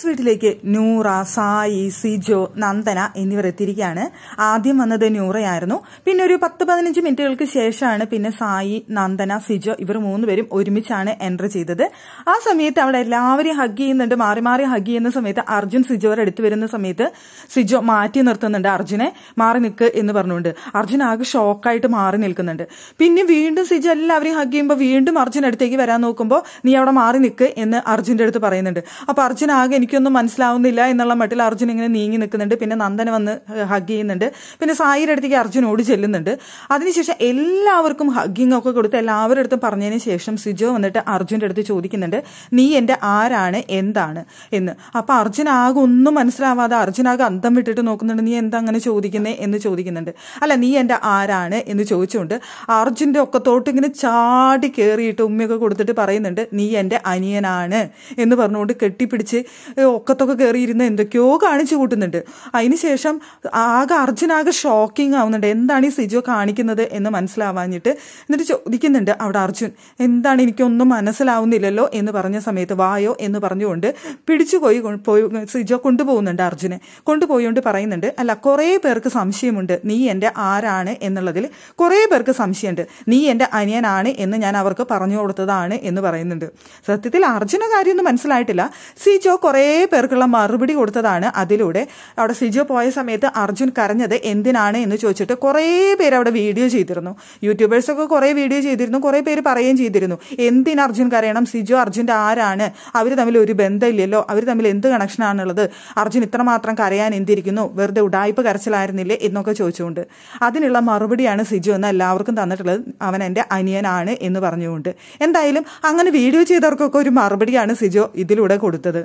kids വീട്ടിലേക്ക് നൂറ സായി സിജോ നന്ദന എന്നിവർ എത്തിയിരിക്കുകയാണ് ആദ്യം വന്നത് നൂറയായിരുന്നു പിന്നെ ഒരു പത്ത് പതിനഞ്ച് മിനിറ്റുകൾക്ക് ശേഷമാണ് പിന്നെ സായി നന്ദന സിജോ ഇവർ മൂന്നുപേരും ഒരുമിച്ചാണ് എൻ്റർ ചെയ്തത് ആ സമയത്ത് അവിടെ എല്ലാവരെയും ഹഗ് ചെയ്യുന്നുണ്ട് മാറി മാറി ഹഗ് ചെയ്യുന്ന സമയത്ത് അർജുൻ സിജോയുടെ അടുത്ത് വരുന്ന സമയത്ത് സിജോ മാറ്റി നിർത്തുന്നുണ്ട് അർജുനെ മാറി നിൽക്ക് എന്ന് പറഞ്ഞുകൊണ്ട് അർജുൻ ആകെ ഷോക്കായിട്ട് മാറി നിൽക്കുന്നുണ്ട് പിന്നെ വീണ്ടും സിജോ എല്ലാവരെയും ഹഗ് ചെയ്യുമ്പോൾ വീണ്ടും അർജുൻ അടുത്തേക്ക് വരാൻ നോക്കുമ്പോൾ നീ അവിടെ മാറി നിൽക്ക് എന്ന് അർജുൻ്റെ അടുത്ത് പറയുന്നുണ്ട് അപ്പോൾ അർജുൻ ആകെ എനിക്ക് എനിക്കൊന്നും മനസ്സിലാവുന്നില്ല എന്നുള്ള മട്ടിൽ അർജുൻ ഇങ്ങനെ നീങ്ങി നിൽക്കുന്നുണ്ട് പിന്നെ നന്ദന വന്ന് ഹഗ് ചെയ്യുന്നുണ്ട് പിന്നെ സായിയുടെ അടുത്തേക്ക് അർജുൻ ഓടി ചെല്ലുന്നുണ്ട് അതിനുശേഷം എല്ലാവർക്കും ഹഗ്ഗിങ് ഒക്കെ കൊടുത്ത് എല്ലാവരുടെ അടുത്തും പറഞ്ഞതിന് ശേഷം സിജോ വന്നിട്ട് അർജുൻ്റെ അടുത്ത് ചോദിക്കുന്നുണ്ട് നീ എൻ്റെ ആരാണ് എന്താണ് എന്ന് അപ്പോൾ അർജുൻ ആകെ ഒന്നും മനസ്സിലാവാതെ അർജുൻ ആകെ അന്തം വിട്ടിട്ട് നോക്കുന്നുണ്ട് നീ എന്താ അങ്ങനെ ചോദിക്കുന്നേ എന്ന് ചോദിക്കുന്നുണ്ട് അല്ല നീ എൻ്റെ ആരാണ് എന്ന് ചോദിച്ചുകൊണ്ട് അർജുൻ്റെ തോട്ട് ഇങ്ങനെ ചാടി കയറിയിട്ട് ഉമ്മയൊക്കെ കൊടുത്തിട്ട് പറയുന്നുണ്ട് നീ എൻ്റെ അനിയനാണ് എന്ന് പറഞ്ഞുകൊണ്ട് കെട്ടിപ്പിടിച്ച് ഒക്കത്തൊക്കെ കയറിയിരുന്ന് എന്തൊക്കെയോ കാണിച്ചു കൂട്ടുന്നുണ്ട് അതിനുശേഷം ആകെ അർജുനാകെ ഷോക്കിംഗ് ആവുന്നുണ്ട് എന്താണ് ഈ സിജോ കാണിക്കുന്നത് എന്ന് മനസ്സിലാവാഞ്ഞിട്ട് എന്നിട്ട് ചോദിക്കുന്നുണ്ട് അവിടെ അർജുൻ എന്താണ് എനിക്കൊന്നും മനസ്സിലാവുന്നില്ലല്ലോ എന്ന് പറഞ്ഞ സമയത്ത് വായോ എന്ന് പറഞ്ഞുകൊണ്ട് പിടിച്ചു പോയി പോയി സിജോ കൊണ്ടുപോകുന്നുണ്ട് അർജുനെ കൊണ്ടുപോയോണ്ട് പറയുന്നുണ്ട് അല്ല കുറേ പേർക്ക് സംശയമുണ്ട് നീ എൻ്റെ ആരാണ് എന്നുള്ളതിൽ കുറേ പേർക്ക് സംശയമുണ്ട് നീ എൻ്റെ അനിയനാണ് എന്ന് ഞാൻ അവർക്ക് പറഞ്ഞു കൊടുത്തതാണ് എന്ന് പറയുന്നുണ്ട് സത്യത്തിൽ അർജുന കാര്യമൊന്നും മനസ്സിലായിട്ടില്ല സിജോ കുറേ കുറേ പേർക്കുള്ള മറുപടി കൊടുത്തതാണ് അതിലൂടെ അവിടെ സിജോ പോയ സമയത്ത് അർജുൻ കരഞ്ഞത് എന്തിനാണ് എന്ന് ചോദിച്ചിട്ട് കുറേ പേര് അവിടെ വീഡിയോ ചെയ്തിരുന്നു യൂട്യൂബേഴ്സൊക്കെ കുറേ വീഡിയോ ചെയ്തിരുന്നു കുറേ പേര് പറയുകയും ചെയ്തിരുന്നു എന്തിന് അർജുൻ കരയണം സിജോ അർജുൻ്റെ ആരാണ് അവർ തമ്മിൽ ഒരു ബന്ധമില്ലല്ലോ അവർ തമ്മിൽ എന്ത് കണക്ഷനാണുള്ളത് അർജുൻ ഇത്രമാത്രം കരയാൻ എന്തിരിക്കുന്നു വെറുതെ ഉടായ്പ കരച്ചിലായിരുന്നില്ലേ എന്നൊക്കെ ചോദിച്ചുകൊണ്ട് അതിനുള്ള മറുപടിയാണ് സിജു എന്ന് എല്ലാവർക്കും തന്നിട്ടുള്ളത് അവൻ എൻ്റെ അനിയനാണ് എന്ന് പറഞ്ഞുകൊണ്ട് എന്തായാലും അങ്ങനെ വീഡിയോ ചെയ്തവർക്കൊക്കെ ഒരു മറുപടിയാണ് സിജോ ഇതിലൂടെ കൊടുത്തത്